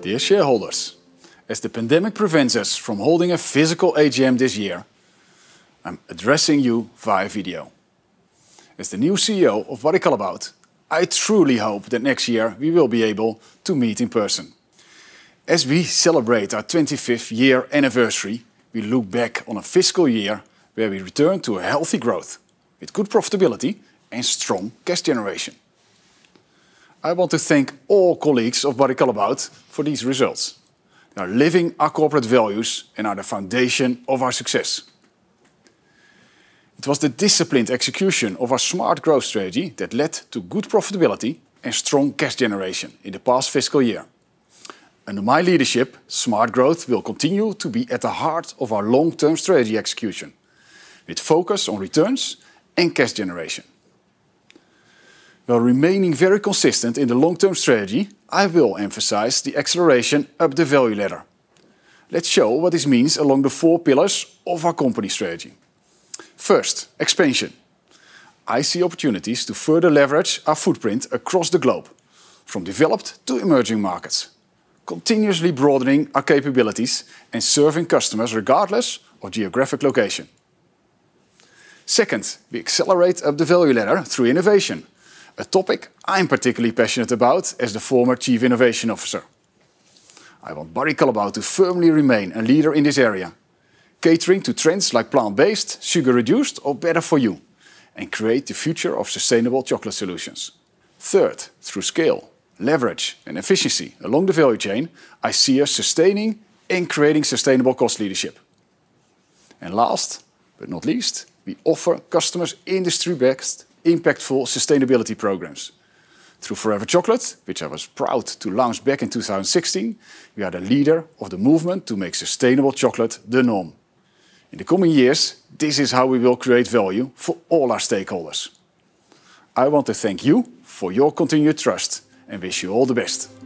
Dear shareholders, as the pandemic prevents us from holding a physical AGM this year, I'm addressing you via video. As the new CEO of Barry Callebaut, I truly hope that next year we will be able to meet in person. As we celebrate our 25th year anniversary, we look back on a fiscal year where we returned to a healthy growth with good profitability and strong cash generation. I want to thank all colleagues of Barry Callebaut for these results. They are living our corporate values and are the foundation of our success. It was the disciplined execution of our smart growth strategy that led to good profitability and strong cash generation in the past fiscal year. Under my leadership, smart growth will continue to be at the heart of our long-term strategy execution, with focus on returns and cash generation. While remaining very consistent in the long-term strategy, I will emphasize the acceleration up the value ladder. Let's show what this means along the four pillars of our company strategy. First, expansion. I see opportunities to further leverage our footprint across the globe, from developed to emerging markets, continuously broadening our capabilities and serving customers regardless of geographic location. Second, we accelerate up the value ladder through innovation, a topic I'm particularly passionate about as the former Chief Innovation Officer. I want Barry Callebaut to firmly remain a leader in this area, catering to trends like plant-based, sugar-reduced or better for you, and create the future of sustainable chocolate solutions. Third, through scale, leverage and efficiency along the value chain, I see us sustaining and creating sustainable cost leadership. And last, but not least, we offer customers industry-based impactful sustainability programs. Through Forever Chocolate, which I was proud to launch back in 2016, we are the leader of the movement to make sustainable chocolate the norm. In the coming years, this is how we will create value for all our stakeholders. I want to thank you for your continued trust and wish you all the best.